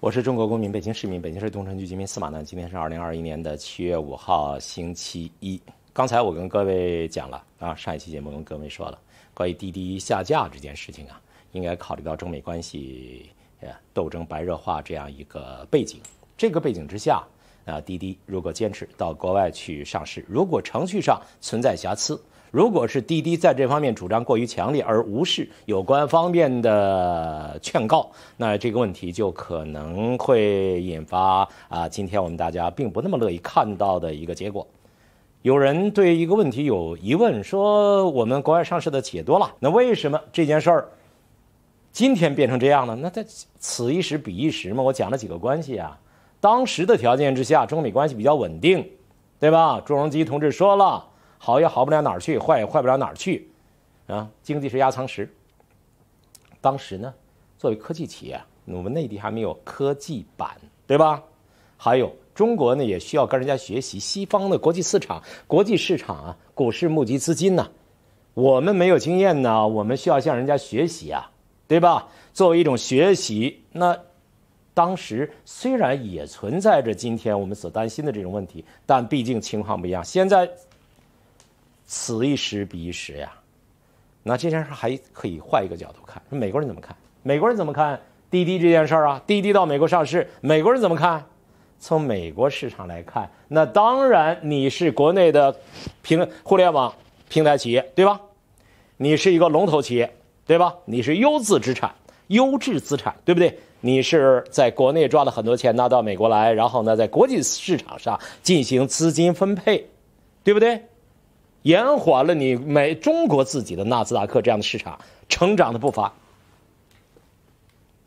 我是中国公民、北京市民、北京市东城区居民司马南。今天是二零二一年的七月五号，星期一。刚才我跟各位讲了啊，上一期节目跟各位说了，关于滴滴下架这件事情啊，应该考虑到中美关系呃斗争白热化这样一个背景。这个背景之下啊，滴滴如果坚持到国外去上市，如果程序上存在瑕疵。如果是滴滴在这方面主张过于强烈而无视有关方面的劝告，那这个问题就可能会引发啊，今天我们大家并不那么乐意看到的一个结果。有人对一个问题有疑问，说我们国外上市的企业多了，那为什么这件事儿今天变成这样了？那在此一时彼一时嘛。我讲了几个关系啊，当时的条件之下，中美关系比较稳定，对吧？朱镕基同志说了。好也好不了哪儿去，坏也坏不了哪儿去，啊，经济是压舱石。当时呢，作为科技企业，我们内地还没有科技板，对吧？还有中国呢，也需要跟人家学习西方的国际市场、国际市场啊，股市募集资金呢，我们没有经验呢，我们需要向人家学习啊，对吧？作为一种学习，那当时虽然也存在着今天我们所担心的这种问题，但毕竟情况不一样，现在。此一时，彼一时呀。那这件事还可以换一个角度看。美国人怎么看？美国人怎么看滴滴这件事儿啊？滴滴到美国上市，美国人怎么看？从美国市场来看，那当然你是国内的平互联网平台企业，对吧？你是一个龙头企业，对吧？你是优质资产，优质资产，对不对？你是在国内赚了很多钱，拿到美国来，然后呢，在国际市场上进行资金分配，对不对？延缓了你美中国自己的纳斯达克这样的市场成长的步伐，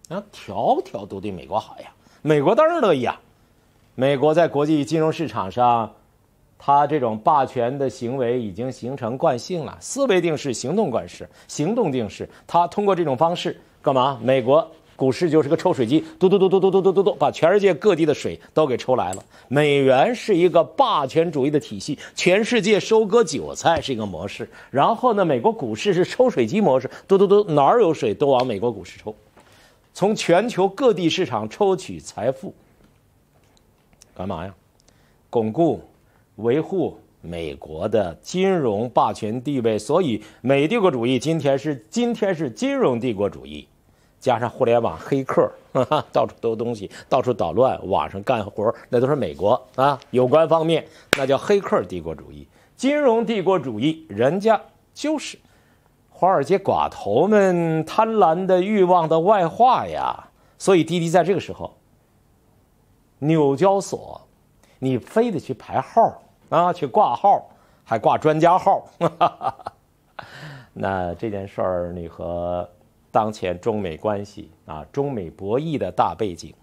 啊，条条都对美国好呀，美国当然乐意啊。美国在国际金融市场上，他这种霸权的行为已经形成惯性了，思维定式、行动惯式、行动定式，他通过这种方式干嘛？美国。股市就是个抽水机，嘟嘟嘟嘟嘟嘟嘟嘟嘟，把全世界各地的水都给抽来了。美元是一个霸权主义的体系，全世界收割韭菜是一个模式。然后呢，美国股市是抽水机模式，嘟嘟嘟，哪儿有水都往美国股市抽，从全球各地市场抽取财富，干嘛呀？巩固、维护美国的金融霸权地位。所以，美帝国主义今天是今天是金融帝国主义。加上互联网黑客，到处偷东西，到处捣乱，网上干活那都是美国啊。有关方面那叫黑客帝国主义、金融帝国主义，人家就是华尔街寡头们贪婪的欲望的外化呀。所以滴滴在这个时候，纽交所你非得去排号啊，去挂号，还挂专家号。那这件事儿，你和。当前中美关系啊，中美博弈的大背景，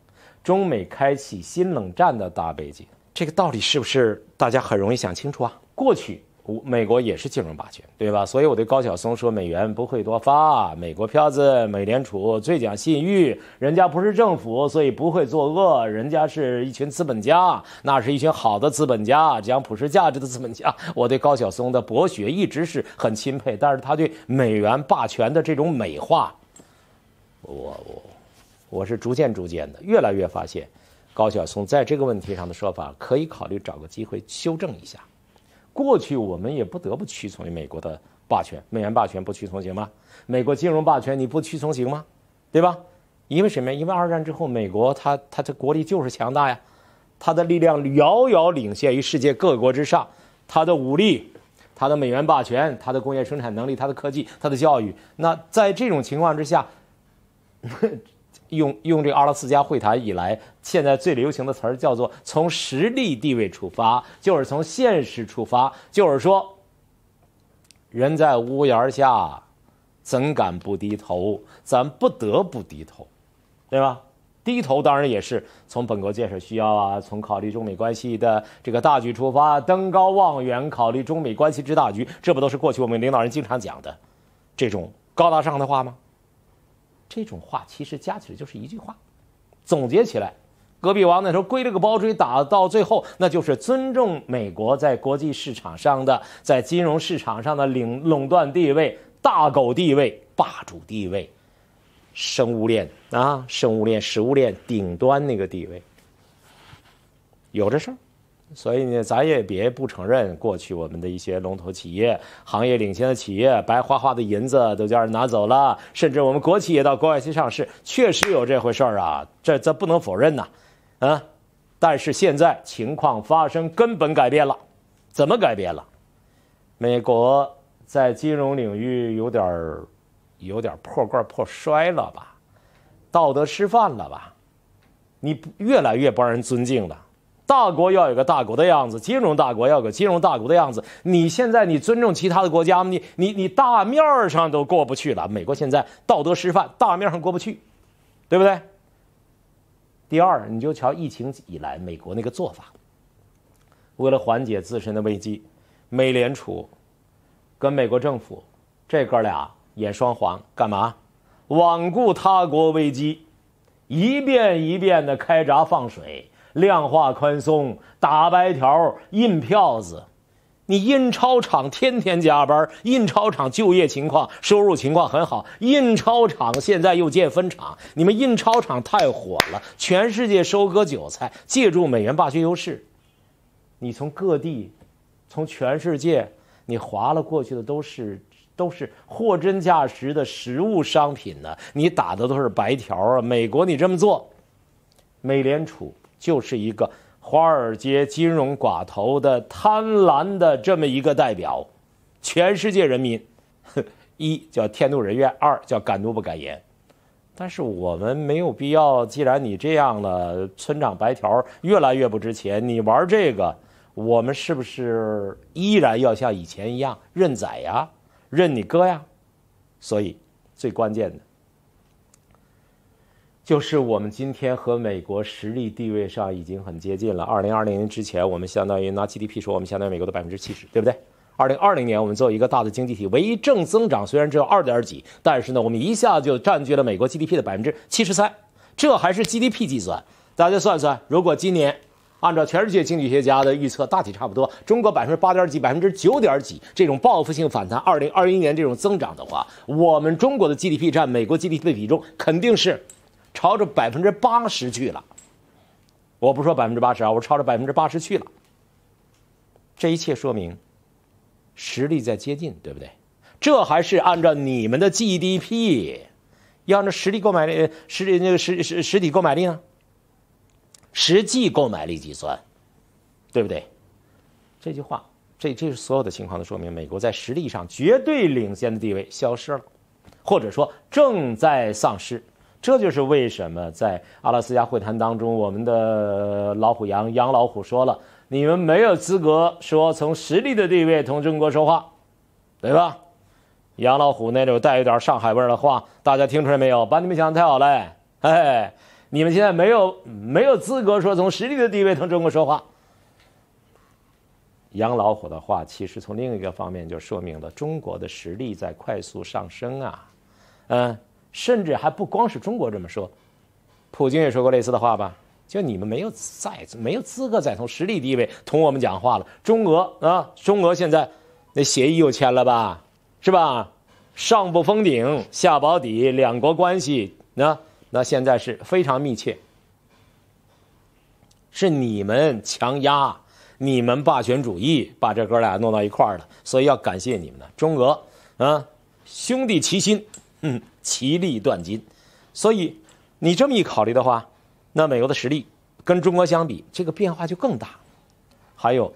中美开启新冷战的大背景，这个道理是不是大家很容易想清楚啊？过去美国也是金融霸权，对吧？所以我对高晓松说，美元不会多发，美国票子，美联储最讲信誉，人家不是政府，所以不会作恶，人家是一群资本家，那是一群好的资本家，讲普世价值的资本家。我对高晓松的博学一直是很钦佩，但是他对美元霸权的这种美化。我我我是逐渐逐渐的，越来越发现高晓松在这个问题上的说法，可以考虑找个机会修正一下。过去我们也不得不屈从于美国的霸权，美元霸权不屈从行吗？美国金融霸权你不屈从行吗？对吧？因为什么？因为二战之后，美国它它的国力就是强大呀，它的力量遥遥领先于世界各国之上，它的武力、它的美元霸权、它的工业生产能力、它的科技、它的教育，那在这种情况之下。用 用这个阿拉斯加会谈以来，现在最流行的词儿叫做“从实力地位出发”，就是从现实出发，就是说，人在屋檐下，怎敢不低头？咱不得不低头，对吧？低头当然也是从本国建设需要啊，从考虑中美关系的这个大局出发，登高望远，考虑中美关系之大局，这不都是过去我们领导人经常讲的，这种高大上的话吗？这种话其实加起来就是一句话，总结起来，隔壁王那时候归了个包追打到最后，那就是尊重美国在国际市场上的、在金融市场上的领垄断地位、大狗地位、霸主地位，生物链啊，生物链、食物链顶端那个地位，有这事儿。所以呢，咱也别不承认，过去我们的一些龙头企业、行业领先的企业，白花花的银子都叫人拿走了，甚至我们国企也到国外去上市，确实有这回事儿啊，这这不能否认呐，啊！但是现在情况发生根本改变了，怎么改变了？美国在金融领域有点儿有点破罐破摔了吧，道德失范了吧？你越来越不让人尊敬了。大国要有个大国的样子，金融大国要有个金融大国的样子。你现在你尊重其他的国家吗？你你你大面上都过不去了。美国现在道德失范，大面上过不去，对不对？第二，你就瞧疫情以来美国那个做法，为了缓解自身的危机，美联储跟美国政府这哥俩演双簧干嘛？罔顾他国危机，一遍一遍的开闸放水。量化宽松，打白条，印票子，你印钞厂天天加班，印钞厂就业情况、收入情况很好。印钞厂现在又建分厂，你们印钞厂太火了，全世界收割韭菜，借助美元霸权优势，你从各地，从全世界，你划了过去的都是都是货真价实的实物商品呢，你打的都是白条啊！美国，你这么做，美联储。就是一个华尔街金融寡头的贪婪的这么一个代表，全世界人民，一叫天怒人怨，二叫敢怒不敢言。但是我们没有必要，既然你这样了，村长白条越来越不值钱，你玩这个，我们是不是依然要像以前一样认宰呀，认你哥呀？所以最关键的。就是我们今天和美国实力地位上已经很接近了。二零二零年之前，我们相当于拿 GDP 说，我们相当于美国的百分之七十，对不对？二零二零年，我们作为一个大的经济体，唯一正增长，虽然只有二点几，但是呢，我们一下就占据了美国 GDP 的百分之七十三，这还是 GDP 计算。大家算算，如果今年按照全世界经济学家的预测，大体差不多，中国百分之八点几、百分之九点几这种报复性反弹，二零二一年这种增长的话，我们中国的 GDP 占美国 GDP 的比重肯定是。朝着百分之八十去了，我不说百分之八十啊，我朝着百分之八十去了。这一切说明实力在接近，对不对？这还是按照你们的 GDP，要按照实力购买力、实力那个实实实体购买力呢？实际购买力计算，对不对？这句话，这这是所有的情况都说明，美国在实力上绝对领先的地位消失了，或者说正在丧失。这就是为什么在阿拉斯加会谈当中，我们的老虎杨杨老虎说了：“你们没有资格说从实力的地位同中国说话，对吧？”杨老虎那种带一点上海味的话，大家听出来没有？把你们想太好了，哎，你们现在没有没有资格说从实力的地位同中国说话。杨老虎的话，其实从另一个方面就说明了中国的实力在快速上升啊，嗯。甚至还不光是中国这么说，普京也说过类似的话吧？就你们没有再没有资格再从实力地位同我们讲话了。中俄啊，中俄现在那协议又签了吧？是吧？上不封顶，下保底，两国关系那那现在是非常密切。是你们强压，你们霸权主义把这哥俩弄到一块儿了，所以要感谢你们的中俄啊，兄弟齐心。嗯，其利断金，所以你这么一考虑的话，那美国的实力跟中国相比，这个变化就更大。还有，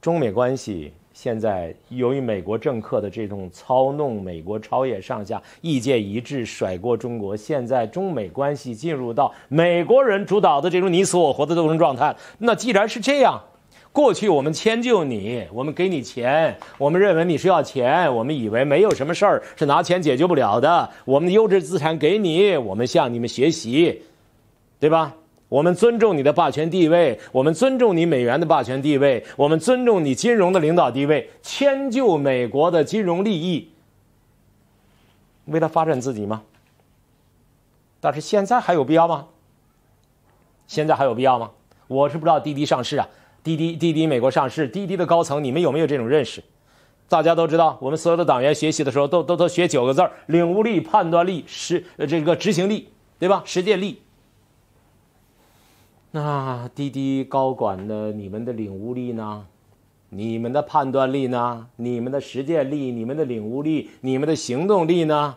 中美关系现在由于美国政客的这种操弄，美国超越上下意见一致，甩锅中国。现在中美关系进入到美国人主导的这种你死我活的斗争状态。那既然是这样。过去我们迁就你，我们给你钱，我们认为你是要钱，我们以为没有什么事儿是拿钱解决不了的。我们的优质资产给你，我们向你们学习，对吧？我们尊重你的霸权地位，我们尊重你美元的霸权地位，我们尊重你金融的领导地位，迁就美国的金融利益，为了发展自己吗？但是现在还有必要吗？现在还有必要吗？我是不知道滴滴上市啊。滴滴滴滴美国上市，滴滴的高层，你们有没有这种认识？大家都知道，我们所有的党员学习的时候，都都都学九个字儿：领悟力、判断力、实这个执行力，对吧？实践力。那滴滴高管的，你们的领悟力呢？你们的判断力呢？你们的实践力？你们的领悟力？你们的行动力呢？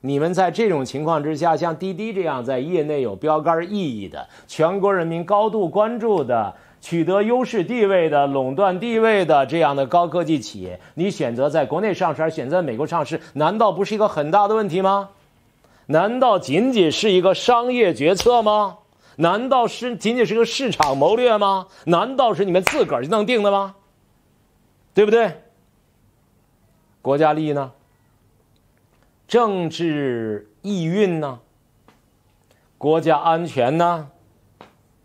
你们在这种情况之下，像滴滴这样在业内有标杆意义的，全国人民高度关注的。取得优势地位的垄断地位的这样的高科技企业，你选择在国内上市，还是选择在美国上市？难道不是一个很大的问题吗？难道仅仅是一个商业决策吗？难道是仅仅是个市场谋略吗？难道是你们自个儿就能定的吗？对不对？国家利益呢？政治意蕴呢？国家安全呢？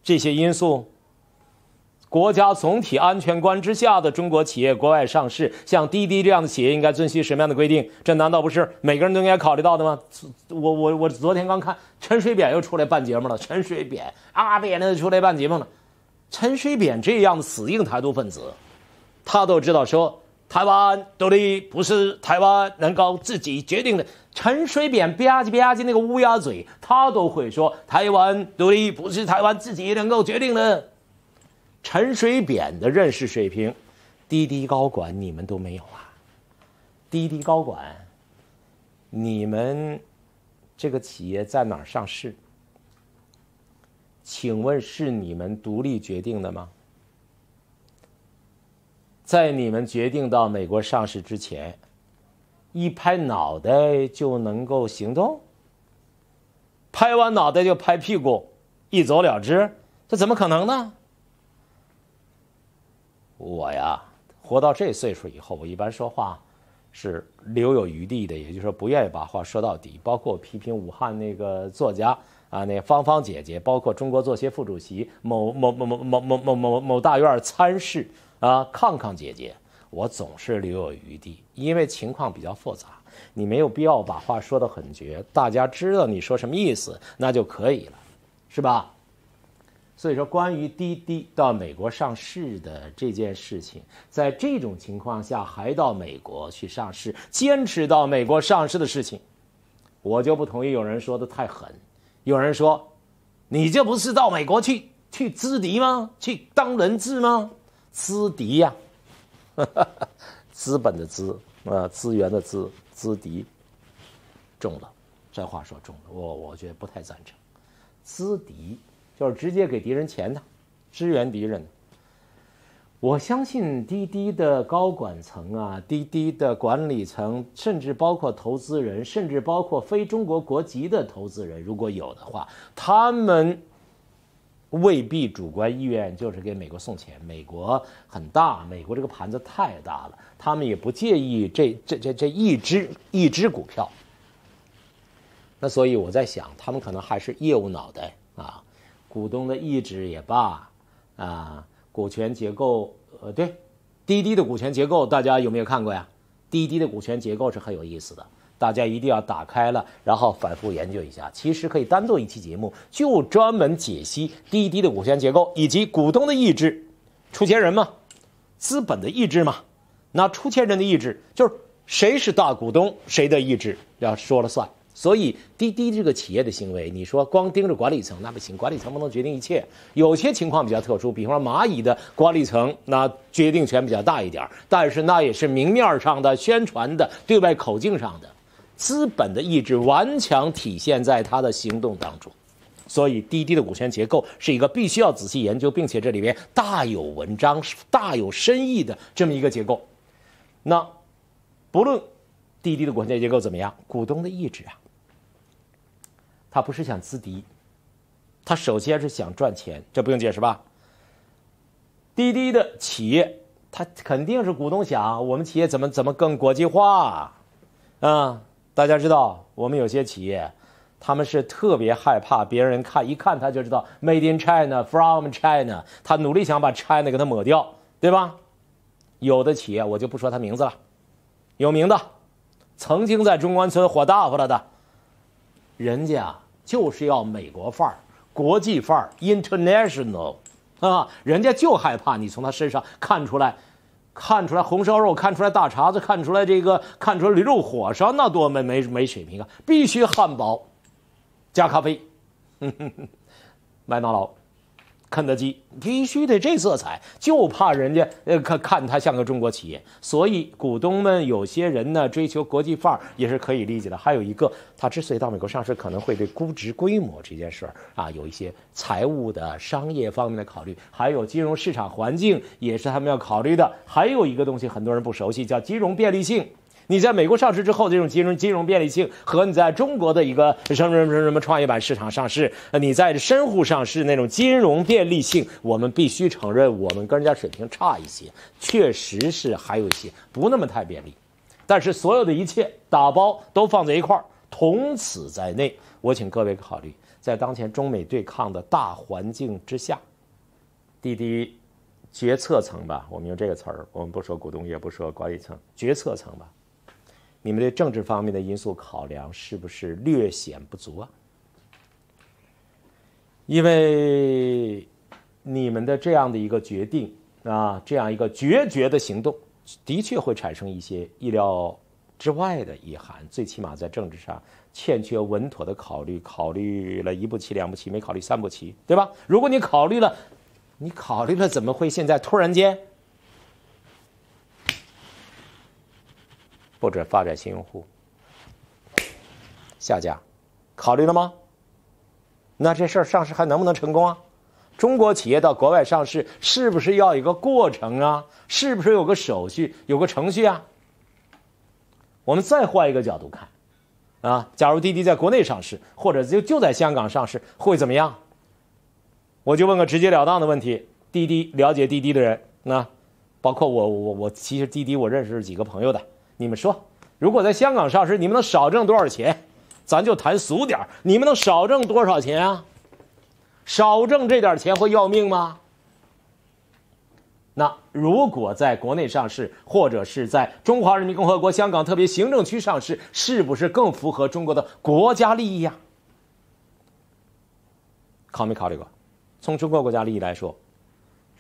这些因素？国家总体安全观之下的中国企业国外上市，像滴滴这样的企业应该遵循什么样的规定？这难道不是每个人都应该考虑到的吗？我我我昨天刚看陈水扁又出来办节目了，陈水扁啊，扁那出来办节目了，陈水扁这样的死硬台独分子，他都知道说台湾独立不是台湾能够自己决定的。陈水扁吧唧吧唧那个乌鸦嘴，他都会说台湾独立不是台湾自己能够决定的。陈水扁的认识水平，滴滴高管你们都没有啊！滴滴高管，你们这个企业在哪儿上市？请问是你们独立决定的吗？在你们决定到美国上市之前，一拍脑袋就能够行动？拍完脑袋就拍屁股，一走了之？这怎么可能呢？我呀，活到这岁数以后，我一般说话是留有余地的，也就是说，不愿意把话说到底。包括批评武汉那个作家啊，那芳芳姐姐，包括中国作协副主席某某某某某某某某大院参事啊，康康姐姐，我总是留有余地，因为情况比较复杂，你没有必要把话说得很绝，大家知道你说什么意思，那就可以了，是吧？所以说，关于滴滴到美国上市的这件事情，在这种情况下还到美国去上市，坚持到美国上市的事情，我就不同意。有人说的太狠，有人说，你这不是到美国去去资敌吗？去当人质吗？资敌呀，资本的资啊，资源的资，资敌，中了，这话说中了，我我觉得不太赞成，资敌。就是直接给敌人钱的，支援敌人。我相信滴滴的高管层啊，滴滴的管理层，甚至包括投资人，甚至包括非中国国籍的投资人，如果有的话，他们未必主观意愿就是给美国送钱。美国很大，美国这个盘子太大了，他们也不介意这这这这一只一只股票。那所以我在想，他们可能还是业务脑袋啊。股东的意志也罢，啊，股权结构，呃，对，滴滴的股权结构大家有没有看过呀？滴滴的股权结构是很有意思的，大家一定要打开了，然后反复研究一下。其实可以单做一期节目，就专门解析滴滴的股权结构以及股东的意志，出钱人嘛，资本的意志嘛，那出钱人的意志就是谁是大股东，谁的意志要说了算。所以滴滴这个企业的行为，你说光盯着管理层那不行，管理层不能决定一切。有些情况比较特殊，比方蚂蚁的管理层，那决定权比较大一点但是那也是明面上的、宣传的、对外口径上的。资本的意志顽强体现在他的行动当中，所以滴滴的股权结构是一个必须要仔细研究，并且这里边大有文章、大有深意的这么一个结构。那不论滴滴的股权结构怎么样，股东的意志啊。他不是想资敌，他首先是想赚钱，这不用解释吧？滴滴的企业，他肯定是股东想我们企业怎么怎么更国际化，啊，大家知道我们有些企业，他们是特别害怕别人看一看他就知道 made in China from China，他努力想把 China 给他抹掉，对吧？有的企业我就不说他名字了，有名的，曾经在中关村火大发了的。人家就是要美国范儿，国际范儿，international，啊，人家就害怕你从他身上看出来，看出来红烧肉，看出来大碴子，看出来这个，看出来驴肉火烧，那多没没没水平啊！必须汉堡，加咖啡，麦当劳。肯德基必须得这色彩，就怕人家呃看看它像个中国企业，所以股东们有些人呢追求国际范儿也是可以理解的。还有一个，他之所以到美国上市，可能会对估值规模这件事儿啊有一些财务的、商业方面的考虑，还有金融市场环境也是他们要考虑的。还有一个东西很多人不熟悉，叫金融便利性。你在美国上市之后这种金融金融便利性和你在中国的一个什么什么什么什么创业板市场上市，呃，你在深沪上市那种金融便利性，我们必须承认，我们跟人家水平差一些，确实是还有一些不那么太便利。但是所有的一切打包都放在一块儿，同此在内，我请各位考虑，在当前中美对抗的大环境之下，滴滴决策层吧，我们用这个词儿，我们不说股东，也不说管理层，决策层吧。你们对政治方面的因素考量是不是略显不足啊？因为你们的这样的一个决定啊，这样一个决绝的行动，的确会产生一些意料之外的遗憾。最起码在政治上欠缺稳妥的考虑，考虑了一步棋、两步棋，没考虑三步棋，对吧？如果你考虑了，你考虑了，怎么会现在突然间？不准发展新用户，下架，考虑了吗？那这事儿上市还能不能成功啊？中国企业到国外上市是不是要一个过程啊？是不是有个手续、有个程序啊？我们再换一个角度看，啊，假如滴滴在国内上市，或者就就在香港上市，会怎么样？我就问个直截了当的问题：滴滴了解滴滴的人，那包括我，我我其实滴滴我认识几个朋友的。你们说，如果在香港上市，你们能少挣多少钱？咱就谈俗点你们能少挣多少钱啊？少挣这点钱会要命吗？那如果在国内上市，或者是在中华人民共和国香港特别行政区上市，是不是更符合中国的国家利益呀？考没考虑过？从中国国家利益来说。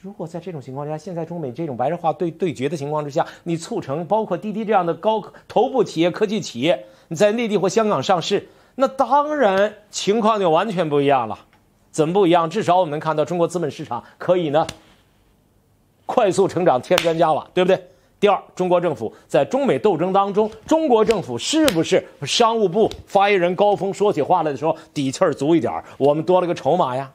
如果在这种情况之下，现在中美这种白热化对对决的情况之下，你促成包括滴滴这样的高头部企业、科技企业你在内地或香港上市，那当然情况就完全不一样了。怎么不一样？至少我们能看到中国资本市场可以呢，快速成长，添砖加瓦，对不对？第二，中国政府在中美斗争当中，中国政府是不是商务部发言人高峰说起话来的时候底气儿足一点我们多了个筹码呀。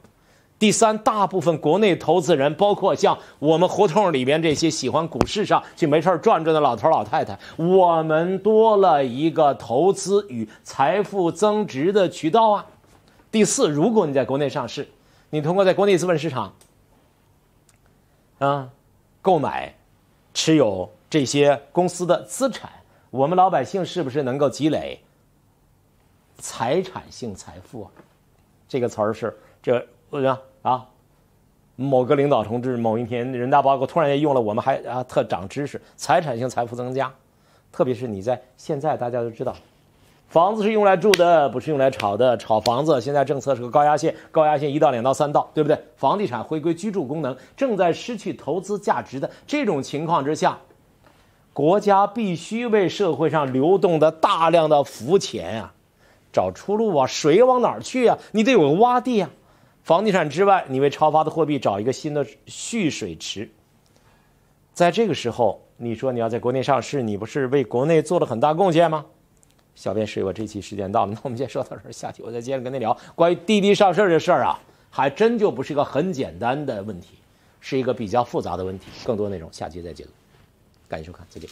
第三，大部分国内投资人，包括像我们胡同里边这些喜欢股市上去没事转转的老头老太太，我们多了一个投资与财富增值的渠道啊。第四，如果你在国内上市，你通过在国内资本市场，啊，购买、持有这些公司的资产，我们老百姓是不是能够积累财产性财富啊？这个词儿是这我讲。啊，某个领导同志某一天人大报告突然间用了，我们还啊特长知识，财产性财富增加，特别是你在现在大家都知道，房子是用来住的，不是用来炒的，炒房子现在政策是个高压线，高压线一到两道三道，对不对？房地产回归居住功能，正在失去投资价值的这种情况之下，国家必须为社会上流动的大量的浮钱啊，找出路啊，水往哪儿去啊？你得有个洼地啊。房地产之外，你为超发的货币找一个新的蓄水池。在这个时候，你说你要在国内上市，你不是为国内做了很大贡献吗？小编是我这期时间到了，那我们先说到这儿，下期我再接着跟您聊关于滴滴上市这事儿啊，还真就不是一个很简单的问题，是一个比较复杂的问题。更多内容下期再解读，感谢收看，再见。